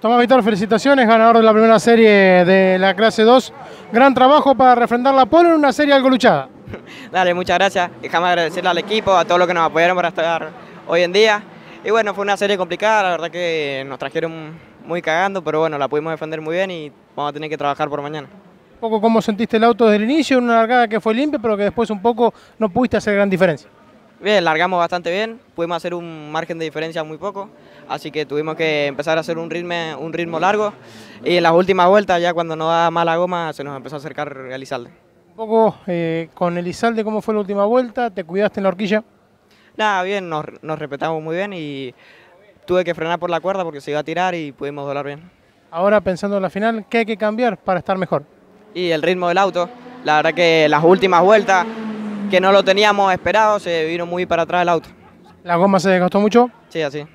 Tomás Vitor, felicitaciones, ganador de la primera serie de la clase 2. Gran trabajo para refrendar la polo en una serie algo luchada. Dale, muchas gracias. Déjame agradecerle al equipo, a todos los que nos apoyaron para estar hoy en día. Y bueno, fue una serie complicada, la verdad que nos trajeron muy cagando, pero bueno, la pudimos defender muy bien y vamos a tener que trabajar por mañana. Un poco cómo sentiste el auto desde el inicio, una largada que fue limpia, pero que después un poco no pudiste hacer gran diferencia. Bien, largamos bastante bien, pudimos hacer un margen de diferencia muy poco, así que tuvimos que empezar a hacer un ritmo, un ritmo largo y en las últimas vueltas, ya cuando no da mala goma, se nos empezó a acercar Elizalde. Un poco eh, con Elizalde, ¿cómo fue la última vuelta? ¿Te cuidaste en la horquilla? Nada, bien, nos, nos respetamos muy bien y tuve que frenar por la cuerda porque se iba a tirar y pudimos doblar bien. Ahora pensando en la final, ¿qué hay que cambiar para estar mejor? Y el ritmo del auto, la verdad que las últimas vueltas que no lo teníamos esperado, se vino muy para atrás el auto. ¿La goma se desgastó mucho? Sí, así.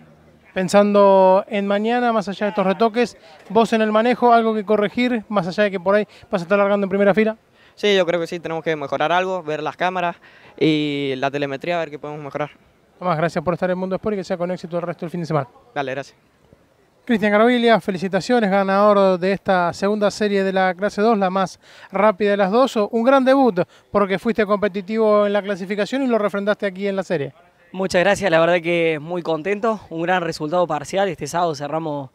Pensando en mañana, más allá de estos retoques, vos en el manejo, algo que corregir, más allá de que por ahí vas a estar largando en primera fila. Sí, yo creo que sí, tenemos que mejorar algo, ver las cámaras y la telemetría, a ver qué podemos mejorar. más, gracias por estar en Mundo Sport y que sea con éxito el resto del fin de semana. Dale, gracias. Cristian Garavilla, felicitaciones, ganador de esta segunda serie de la clase 2, la más rápida de las dos. Un gran debut porque fuiste competitivo en la clasificación y lo refrendaste aquí en la serie. Muchas gracias, la verdad que muy contento, un gran resultado parcial, este sábado cerramos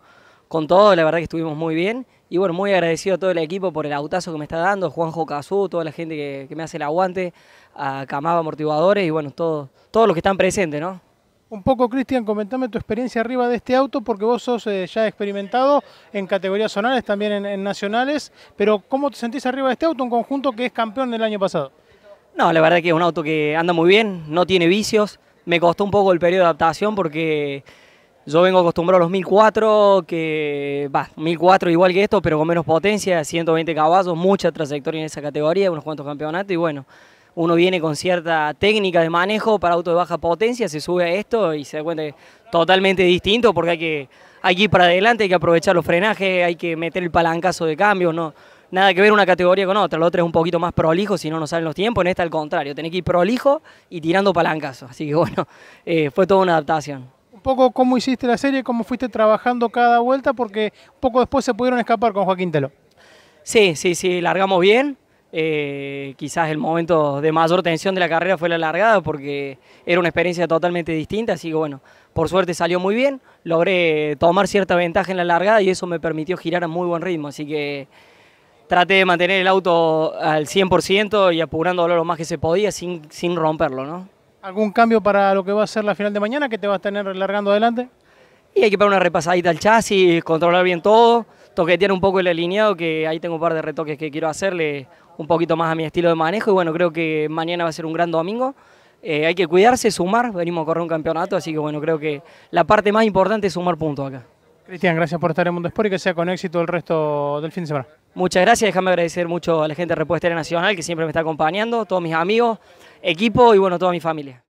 con todo, la verdad que estuvimos muy bien y bueno, muy agradecido a todo el equipo por el autazo que me está dando, Juanjo Cazú, toda la gente que, me hace el aguante, a Camaba Amortiguadores y bueno, todos los que están presentes, ¿no? Un poco, Cristian, comentame tu experiencia arriba de este auto, porque vos sos eh, ya experimentado en categorías zonales, también en, nacionales, pero ¿cómo te sentís arriba de este auto, un conjunto que es campeón del año pasado? No, la verdad que es un auto que anda muy bien, no tiene vicios. Me costó un poco el periodo de adaptación porque yo vengo acostumbrado a los 1004, que va, 1004 igual que esto, pero con menos potencia, 120 caballos, mucha trayectoria en esa categoría, unos cuantos campeonatos y bueno, uno viene con cierta técnica de manejo para auto de baja potencia, se sube a esto y se da cuenta que es totalmente distinto porque hay que, ir para adelante, hay que aprovechar los frenajes, hay que meter el palancazo de cambio, no, nada que ver una categoría con otra, la otra es un poquito más prolijo si no nos salen los tiempos, en esta al contrario, tenés que ir prolijo y tirando palancazo, así que bueno, eh, fue toda una adaptación. Un poco cómo hiciste la serie, cómo fuiste trabajando cada vuelta, porque poco después se pudieron escapar con Joaquín Telo. Sí, sí, sí, largamos bien, eh, quizás el momento de mayor tensión de la carrera fue la largada porque era una experiencia totalmente distinta, así que bueno, por suerte salió muy bien, logré tomar cierta ventaja en la largada y eso me permitió girar a muy buen ritmo, así que traté de mantener el auto al 100% y apurando lo más que se podía sin, romperlo, ¿no? ¿Algún cambio para lo que va a ser la final de mañana que te vas a tener largando adelante? Y hay que poner una repasadita al chasis, controlar bien todo, toquetear un poco el alineado, que ahí tengo un par de retoques que quiero hacerle un poquito más a mi estilo de manejo. Y bueno, creo que mañana va a ser un gran domingo. Eh, hay que cuidarse, sumar, venimos a correr un campeonato, así que bueno, creo que la parte más importante es sumar puntos acá. Cristian, gracias por estar en Mundo Sport y que sea con éxito el resto del fin de semana. Muchas gracias, déjame agradecer mucho a la gente de Repuesta Nacional que siempre me está acompañando, todos mis amigos, equipo y bueno, toda mi familia.